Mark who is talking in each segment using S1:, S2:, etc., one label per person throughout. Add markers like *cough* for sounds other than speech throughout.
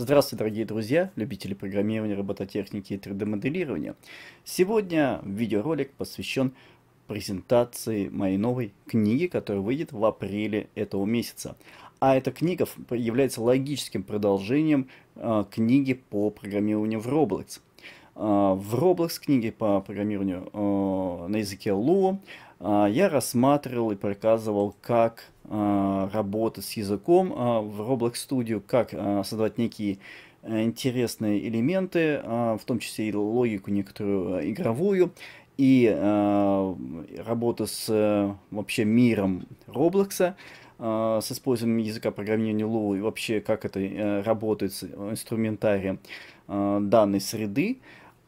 S1: Здравствуйте, дорогие друзья, любители программирования, робототехники и 3D-моделирования. Сегодня видеоролик посвящен презентации моей новой книги, которая выйдет в апреле этого месяца. А эта книга является логическим продолжением э, книги по программированию в Roblox. Э, в Roblox книги по программированию э, на языке Lua э, я рассматривал и показывал, как а, работы с языком а, в Roblox Studio, как а, создавать некие э, интересные элементы, в том числе и логику некоторую э, игровую, и работа с э, вообще миром Роблокса, с использованием языка программирования Lua и вообще как это работает с инструментарием данной среды.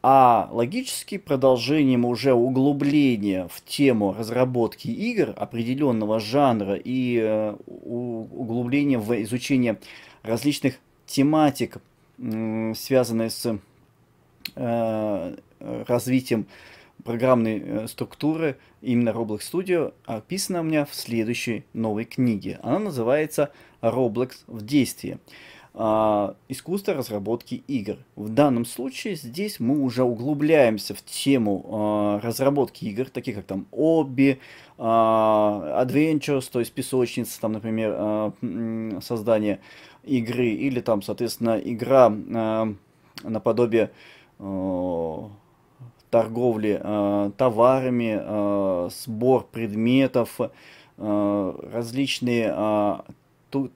S1: А логически продолжением уже углубления в тему разработки игр определенного жанра и э, углубления в изучение различных тематик, связанных с э, развитием программной э, структуры именно Roblox Studio описана у меня в следующей новой книге. Она называется «Roblox в действии». А, искусство разработки игр. В данном случае здесь мы уже углубляемся в тему э, разработки игр, такие как там Обби, э, Adventures, то есть песочница, там, например, э, создание игры, или там, соответственно, игра э, наподобие э, торговли э, товарами, э, сбор предметов, различные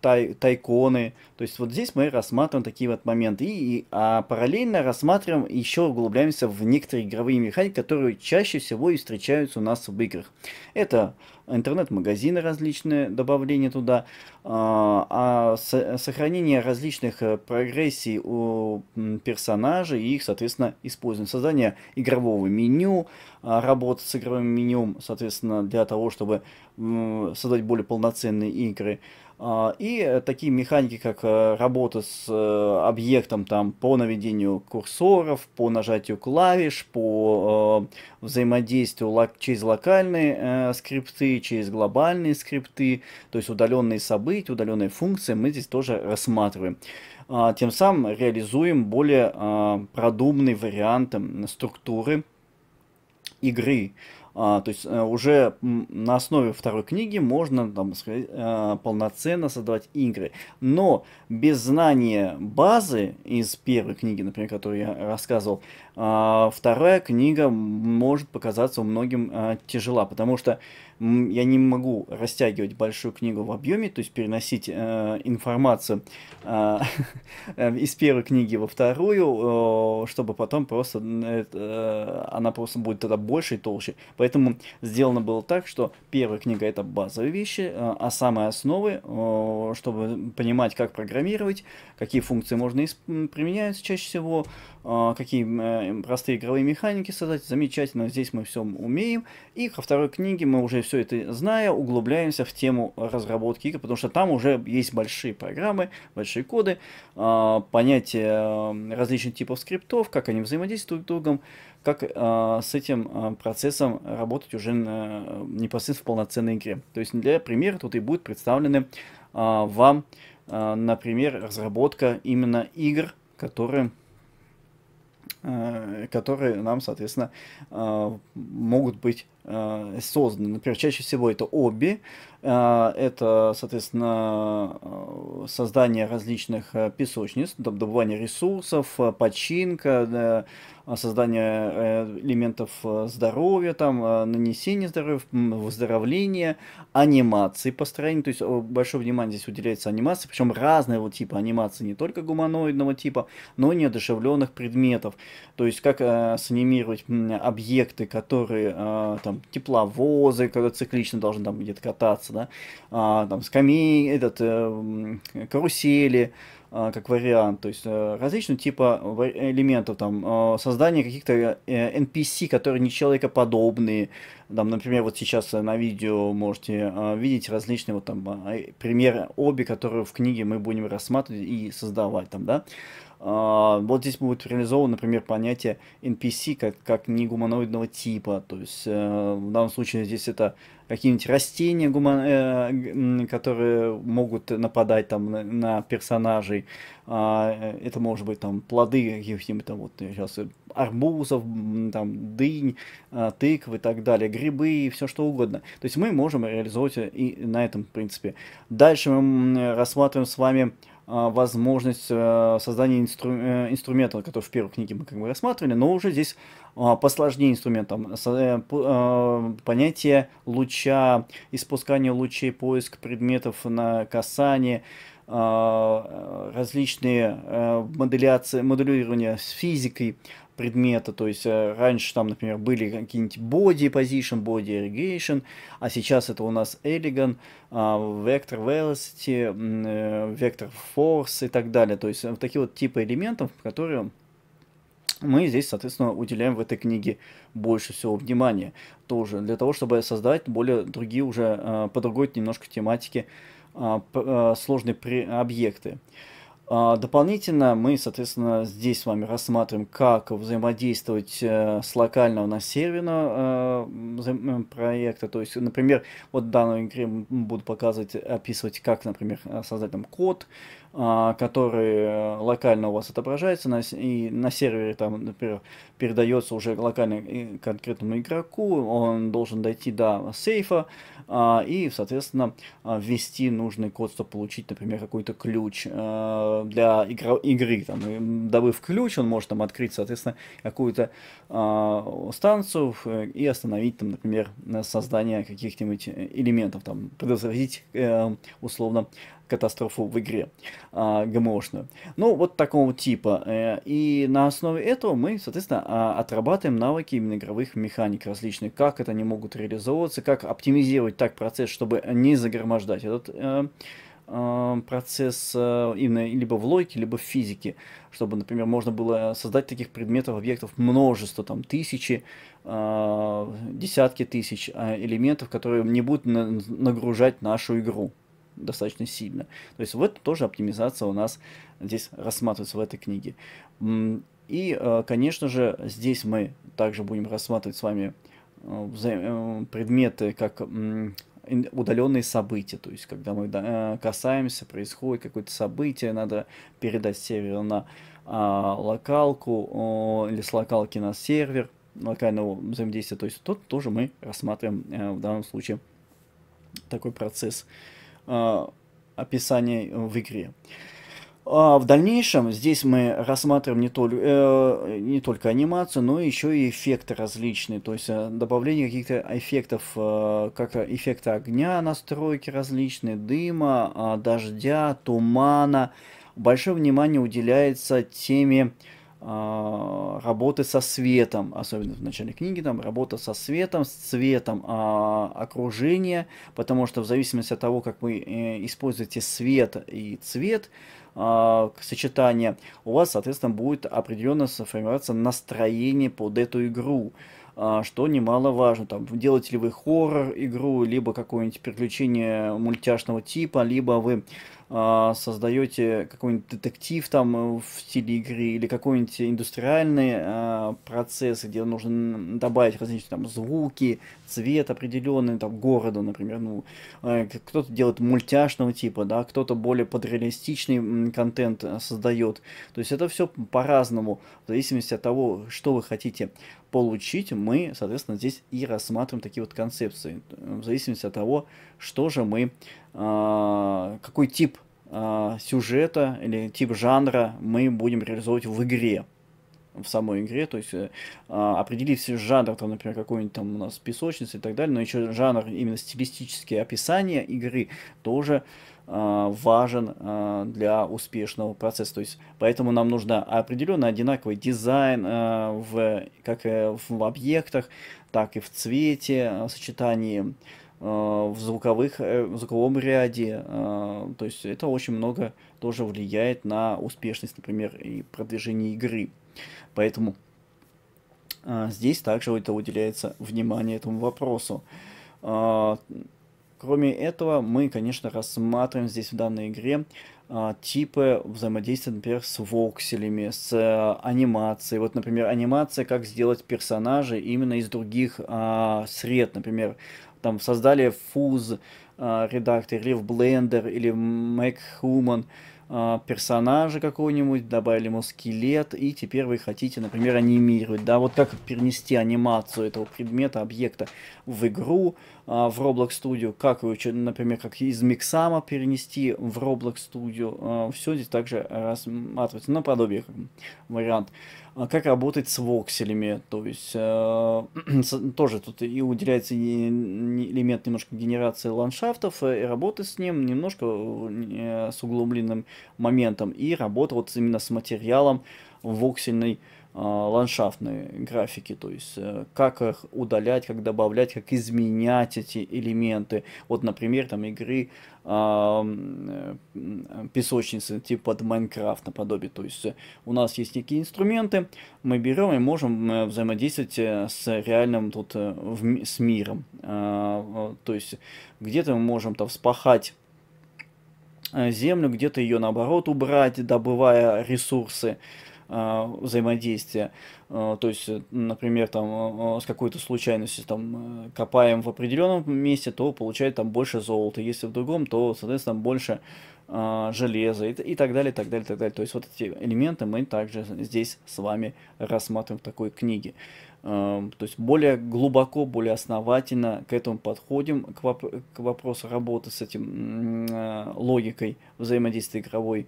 S1: тай, тайконы. То есть вот здесь мы рассматриваем такие вот моменты. И, и а параллельно рассматриваем, еще углубляемся в некоторые игровые механики, которые чаще всего и встречаются у нас в играх. Это интернет-магазины различные, добавление туда, а, а сохранение различных э, прогрессий у персонажей и их, соответственно, использование. Создание игрового меню, а, работа с игровым меню, соответственно, для того, чтобы создать более полноценные игры – а, и э, такие механики, как э, работа с э, объектом там, по наведению курсоров, по нажатию клавиш, по взаимодействию через локальные скрипты, через глобальные скрипты, то есть удаленные события, удаленные функции мы здесь тоже рассматриваем. А, тем самым реализуем более а, продуманный вариант структуры игры. А, то есть э, уже на основе второй книги можно там, сказать, э, полноценно создавать игры. Но без знания базы из первой книги, например, которую я рассказывал, а, вторая книга может показаться у многим э, тяжела, потому что я не могу растягивать большую книгу в объеме, то есть переносить э, информацию э, *laughs* из первой книги во вторую, э, чтобы потом просто э, она просто будет тогда больше и толще. Поэтому сделано было так, что первая книга это базовые вещи, э, а самые основы, э, чтобы понимать, как программировать, какие функции можно применяются чаще всего, а, какие э, простые игровые механики создать. Замечательно, здесь мы все умеем. И ко второй книге мы уже все это зная, углубляемся в тему разработки игр, потому что там уже есть большие программы, большие коды, а, понятие различных типов скриптов, как они взаимодействуют друг с другом, как а, с этим процессом работать уже э, непосредственно в полноценной игре. То есть для примера тут и будет представлены вам, например, разработка именно игр, которые Э, которые нам, соответственно, э, могут быть Э, созданы. Например, чаще всего это обе, э, это, соответственно, э, создание различных песочниц, добывание ресурсов, починка, создание элементов здоровья, там, нанесение здоровья, выздоровление, анимации построения. То есть большое внимание здесь уделяется анимации, причем разного типа анимации, не только гуманоидного типа, но и неодушевленных предметов. То есть как э, санимировать объекты, которые э, там там тепловозы, когда циклично должен там где-то кататься, да, а, там скамей, этот, э, карусели, а, как вариант, то есть э, различные типа элементов, там, а, э, создание каких-то NPC, которые не человекоподобные, там, например, вот сейчас э, на видео можете а, видеть различные вот там э, примеры обе, которые в книге мы будем рассматривать и создавать там, да, а, вот здесь будет реализовано, например, понятие NPC как, как гуманоидного типа. То есть э, в данном случае здесь это какие-нибудь растения, гуман... Э, которые могут нападать там на, на персонажей. А, э, это может быть там плоды каких-нибудь там вот сейчас арбузов, там дынь, а, тыквы и так далее, грибы и все что угодно. То есть мы можем реализовать и на этом принципе. Дальше мы рассматриваем с вами а, возможность э, создания инстру... Э, инструмента, который в первой книге мы как бы рассматривали, но уже здесь а, посложнее инструментом. Э, понятие луча, испускание лучей, поиск предметов на касание, а, различные моделяции, моделирования с физикой, предмета, то есть э, раньше там, например, были какие-нибудь body position, body irrigation, а сейчас это у нас elegant, а, vector velocity, э, vector force и так далее, то есть э, такие вот типы элементов, которые мы здесь, соответственно, уделяем в этой книге больше всего внимания тоже, для того, чтобы создать более другие уже, по другой немножко тематике а, сложные объекты. А, дополнительно мы, соответственно, здесь с вами рассматриваем, как взаимодействовать э, с локального на серверного э, проекта. То есть, например, вот в данной игре буду показывать, описывать, как, например, э, создать там код, а, который э, локально у вас отображается, на, и на сервере там, например, передается уже локально конкретному игроку, он должен дойти до сейфа а, и, соответственно, а, ввести нужный код, чтобы получить, например, какой-то ключ э, для игр игры. Там, добыв ключ, он может там открыть, соответственно, какую-то станцию э, и остановить, там, например, создание каких-нибудь элементов, там, предотвратить условно катастрофу в игре а, ГМОшную. Ну, вот такого типа. Э, и на основе этого мы, соответственно, а, отрабатываем навыки именно игровых механик различных, как это они могут реализовываться, как оптимизировать так процесс, чтобы не загромождать этот э, э, процесс именно либо в логике, либо в физике, чтобы, например, можно было создать таких предметов, объектов множество, там тысячи, десятки тысяч элементов, которые не будут нагружать нашу игру достаточно сильно. То есть вот тоже оптимизация у нас здесь рассматривается в этой книге. И, э, конечно же, здесь мы также будем рассматривать с вами э, э, предметы как удаленные события, то есть когда мы касаемся, происходит какое-то событие, надо передать сервер на а, локалку или с локалки на сервер локального взаимодействия, то есть тут тоже мы рассматриваем в данном случае такой процесс. Э, описаний э, в игре. А в дальнейшем здесь мы рассматриваем не, толь, э, не только анимацию, но еще и эффекты различные, то есть э, добавление каких-то эффектов, э, как эффекта огня, настройки различные, дыма, э, дождя, тумана. Большое внимание уделяется теме э, а, работы со светом, особенно в начале книги, там работа со светом, с цветом а, окружения, потому что в зависимости от того, как вы э, используете свет и цвет, а, сочетание, у вас, соответственно, будет определенно сформироваться настроение под эту игру а, что немаловажно. Там, делаете ли вы хоррор-игру, либо какое-нибудь приключение мультяшного типа, либо вы а, создаете какой-нибудь детектив там э, в стиле игры или какой-нибудь индустриальный а, процесс, где нужно добавить различные там звуки, цвет определенный, там города, например, ну, э, кто-то делает мультяшного типа, да, кто-то более подреалистичный контент э, создает. То есть это все по-разному, в зависимости от того, что вы хотите получить, мы, соответственно, здесь и рассматриваем такие вот концепции, в зависимости от того, что же мы а, какой тип а, сюжета или тип жанра мы будем реализовывать в игре в самой игре, то есть э, определить жанр, там, например, какой-нибудь там у нас песочница и так далее, но еще жанр именно стилистические описания игры тоже э, важен э, для успешного процесса. То есть поэтому нам нужно определенно одинаковый дизайн э, в, как э, в объектах, так и в цвете, сочетании э, Э, в звуковых, э, в звуковом ряде. Э, то есть это очень много тоже влияет на успешность, например, и продвижение игры. Поэтому здесь также это уделяется внимание этому вопросу. Кроме этого, мы, конечно, рассматриваем здесь в данной игре типы взаимодействия, например, с вокселями, с анимацией. Вот, например, анимация, как сделать персонажа именно из других а, сред, например, там создали фуз э, редактор или в Blender или в MacHuman э, персонажа какого-нибудь, добавили ему скелет, и теперь вы хотите, например, анимировать, да, вот как перенести анимацию этого предмета, объекта в игру, а, в Roblox Studio, как его, например, как из Миксама перенести в Roblox Studio. А, Все здесь также рассматривается наподобие как вариант. А, как работать с вокселями, то есть *clears throat* тоже тут и уделяется элемент немножко генерации ландшафтов, э, и работы с ним немножко э, с углубленным моментом, и работа вот именно с материалом воксельной Э, ландшафтные графики, то есть э, как их удалять, как добавлять, как изменять эти элементы. Вот, например, там игры э, песочницы типа под Майнкрафт наподобие. То есть э, у нас есть некие инструменты, мы берем и можем взаимодействовать с реальным тут в, с миром. А, э, то есть где-то мы можем там вспахать землю, где-то ее наоборот убрать, добывая ресурсы. Э, взаимодействия. Э, то есть, например, там э, с какой-то случайностью там копаем в определенном месте, то получает там больше золота. Если в другом, то, соответственно, больше железа и, и так далее, и так далее, и так далее. То есть вот эти элементы мы также здесь с вами рассматриваем в такой книге. То есть более глубоко, более основательно к этому подходим, к, воп к вопросу работы с этим логикой взаимодействия игровой.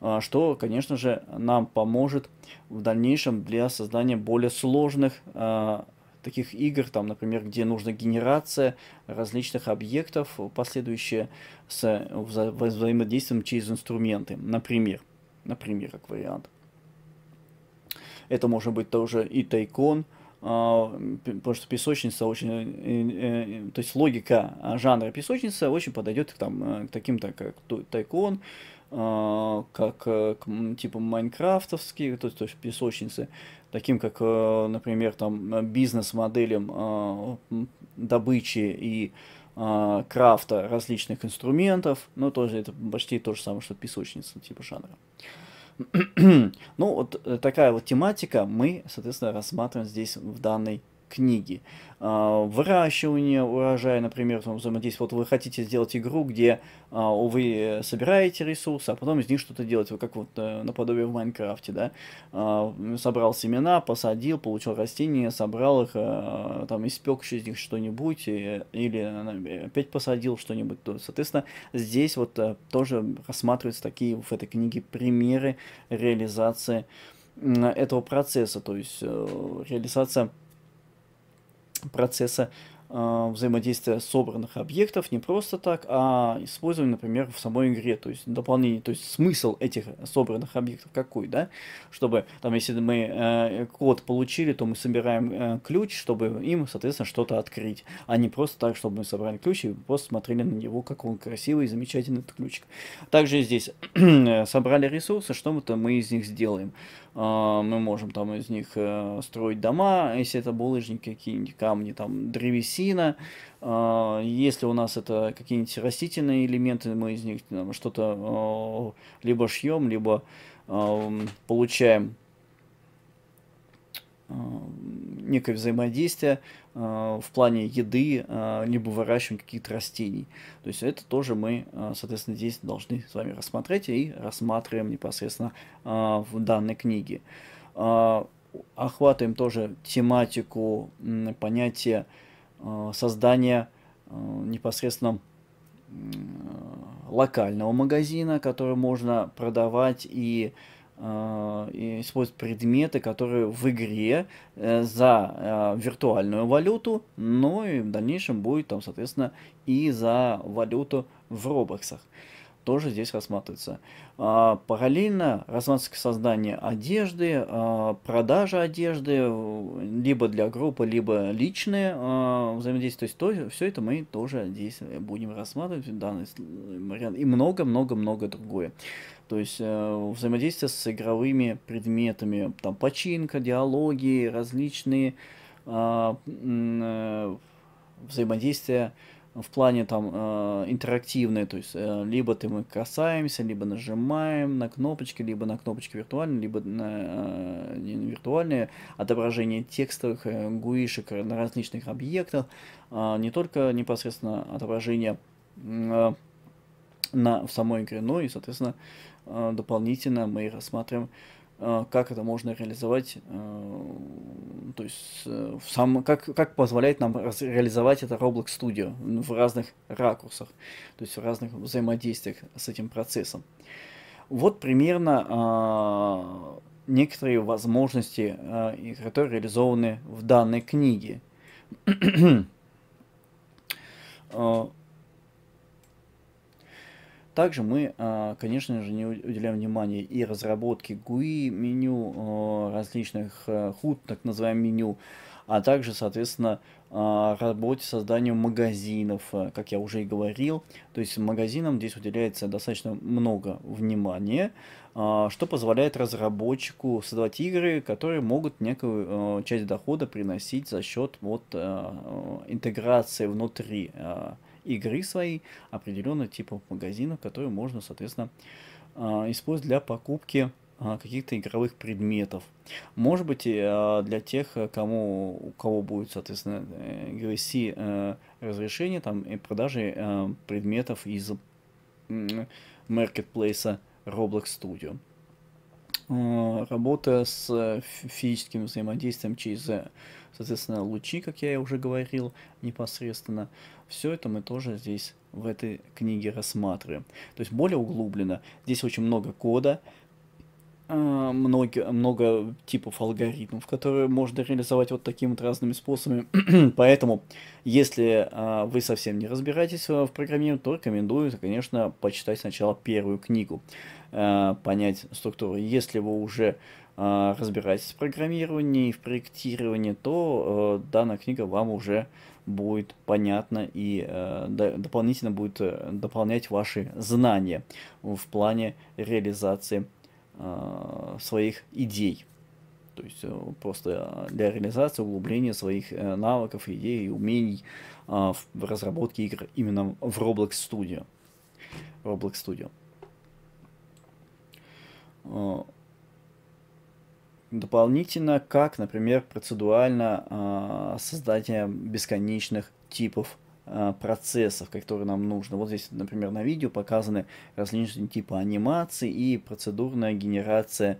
S1: А, что, конечно же, нам поможет в дальнейшем для создания более сложных а, таких игр, там, например, где нужна генерация различных объектов, последующая с вза взаимодействием через инструменты, например, например, как вариант. Это может быть тоже и тайкон, а, потому что песочница очень, э, э, э, то есть логика жанра песочница очень подойдет к, там, к таким, то как тайкон, а, как э, типа майнкрафтовские, то есть, то есть песочницы, таким как, э, например, там э, бизнес-моделям а, добычи и а, крафта различных инструментов, ну тоже это почти то же самое, что песочница типа жанра. *clears throat* ну вот такая вот тематика мы, соответственно, рассматриваем здесь в данной книги. А, выращивание урожая, например, взаимодействие. Вот вы хотите сделать игру, где а, вы собираете ресурсы, а потом из них что-то делать вот как вот э, наподобие в Майнкрафте, да? А, собрал семена, посадил, получил растения, собрал их, там, испек еще из них что-нибудь, или опять посадил что-нибудь. то Соответственно, здесь вот э, тоже рассматриваются такие в этой книге примеры реализации этого процесса, то есть э, реализация процесса э, взаимодействия собранных объектов не просто так, а использование, например, в самой игре, то есть дополнение, то есть смысл этих собранных объектов какой, да, чтобы там, если мы э, код получили, то мы собираем э, ключ, чтобы им, соответственно, что-то открыть, а не просто так, чтобы мы собрали ключ и просто смотрели на него, как он красивый и замечательный этот ключик. Также здесь *clears throat* собрали ресурсы, что-то мы из них сделаем. А, мы можем там из них э, строить дома, если это булыжники, какие-нибудь камни, там древесина. А, если у нас это какие-нибудь растительные элементы, мы из них что-то а, либо шьем, либо получаем Э, некое взаимодействие э, в плане еды, э, либо выращивания каких-то растений. То есть это тоже мы, соответственно, здесь должны с вами рассмотреть и рассматриваем непосредственно в данной книге. Охватываем тоже тематику, понятие создания непосредственно локального магазина, который можно продавать и Э, использовать предметы, которые в игре э, за э, виртуальную валюту, но и в дальнейшем будет там, соответственно, и за валюту в робоксах тоже здесь рассматривается. А, параллельно рассматривается создание одежды, а, продажа одежды, либо для группы, либо личные а, взаимодействие То есть то, все это мы тоже здесь будем рассматривать в данный И много-много-много другое. То есть э, взаимодействие с игровыми предметами, там починка, диалоги, различные э, взаимодействия в плане там э, интерактивной, то есть э, либо ты мы касаемся, либо нажимаем на кнопочки, либо на кнопочки виртуальные, либо на, э, виртуальные отображение текстовых э, гуишек на различных объектах, а не только непосредственно отображение на, в самой игре, но и, соответственно, дополнительно мы рассматриваем, как это можно реализовать то есть э, сам, как, как позволяет нам реализовать это Roblox Studio в разных ракурсах, то есть в разных взаимодействиях с этим процессом. Вот примерно э, некоторые возможности, э, которые реализованы в данной книге. *clears throat* А, также мы, а, конечно же, не уделяем внимания и разработке GUI меню, а, различных а, худ, так называемых меню, а также, соответственно, работе созданию магазинов, как я уже и говорил. То есть магазинам здесь уделяется достаточно много внимания, что позволяет разработчику создавать игры, которые могут некую часть дохода приносить за счет вот интеграции внутри игры своей определенного типа магазинов, которые можно, соответственно, а, использовать для покупки а, каких-то игровых предметов. Может быть, э, для тех, э, кому, у кого будет, соответственно, USC э, разрешение, там, и продажи предметов из маркетплейса Roblox Studio. Э, работа с э, физическим взаимодействием через, э, соответственно, лучи, как я уже говорил, непосредственно. Все это мы тоже здесь в этой книге рассматриваем. То есть более углубленно. Здесь очень много кода, а, много, много типов алгоритмов, которые можно реализовать вот такими вот разными способами. *clears throat* Поэтому, если а, вы совсем не разбираетесь в программировании, то рекомендую, конечно, почитать сначала первую книгу, а, понять структуру. Если вы уже а, разбираетесь в программировании, и в проектировании, то а, данная книга вам уже будет понятно и э, дополнительно будет э, дополнять ваши знания в плане реализации Э, своих идей. То есть э, просто э, для реализации, углубления своих навыков, идей и умений в разработке игр именно в Roblox Studio. Roblox Studio. Дополнительно, как, например, процедурально создание бесконечных типов а, процессов, которые нам нужно. Вот здесь, например, на видео показаны различные типы анимации и процедурная генерация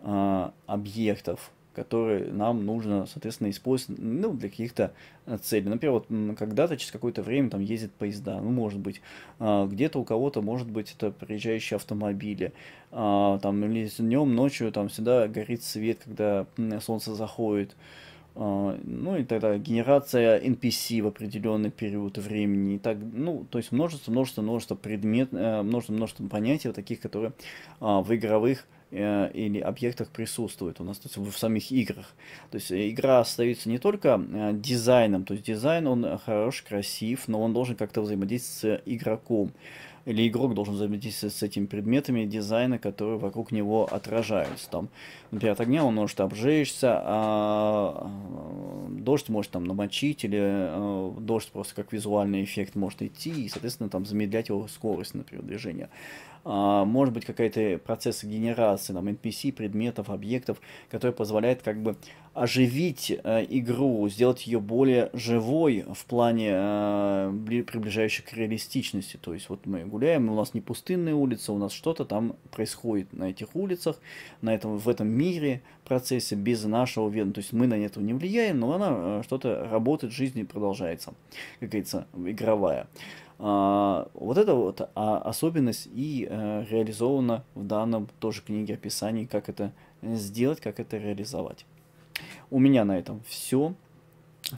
S1: э, объектов, которые нам нужно, соответственно, использовать ну, для каких-то а, целей. Например, вот когда-то через какое-то время там ездят поезда, ну, может быть, э, где-то у кого-то, может быть, это приезжающие автомобили, э, там, или днем, ночью, там всегда горит свет, когда солнце заходит, э, а, ну и тогда генерация NPC в определенный период времени, и так, ну, то есть множество, множество, множество предмет, э, множество, множество понятий вот таких, которые а, в игровых э, или объектах присутствуют у нас, то есть в самих играх. То есть э, игра остается не только дизайном, то есть дизайн он хорош, красив, но он должен как-то взаимодействовать с игроком или игрок должен заметиться с этими предметами дизайна, которые вокруг него отражаются. Там, например, от огня он может обжечься, а, а дождь может там намочить, или э, дождь просто как визуальный эффект может идти, и, соответственно, там замедлять его скорость, например, движения. А, может быть, какая-то процесс генерации там, NPC, предметов, объектов, который позволяет как бы оживить э, игру, сделать ее более живой в плане э, приближающей к реалистичности. То есть вот мы гуляем, у нас не пустынные улицы, у нас что-то там происходит на этих улицах, на этом, в этом мире процессе без нашего ведома. То есть мы на это не влияем, но она э, что-то работает, жизнь продолжается, как говорится, игровая. А, вот это вот а, особенность и а, реализована в данном тоже книге описании, как это сделать, как это реализовать. У меня на этом все.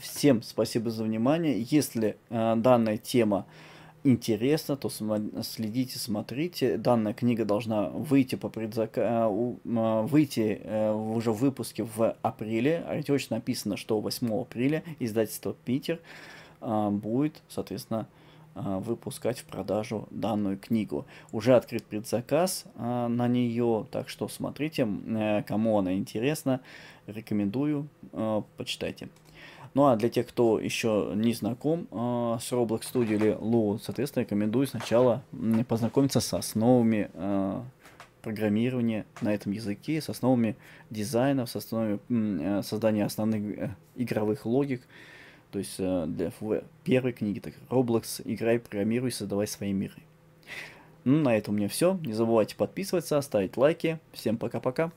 S1: Всем спасибо за внимание. Если э, данная тема э, интересно, то следите, смотрите. Данная книга должна выйти по предзака... Э, выйти э, уже в выпуске в апреле. Артёч написано, что 8 апреля издательство Питер э, будет, соответственно, выпускать в продажу данную книгу. Уже открыт предзаказ на нее, так что смотрите, кому она интересна, рекомендую, почитайте. Ну а для тех, кто еще не знаком э, с Roblox Studio или Lua, соответственно, рекомендую сначала познакомиться с основами э, программирования на этом языке, с основами дизайнов, с основами э, создания основных э, игровых логик. То есть э, для э, первой книги так Roblox играй, программируй, создавай свои миры. Ну, на этом у меня все. Не забывайте подписываться, ставить лайки. Всем пока-пока.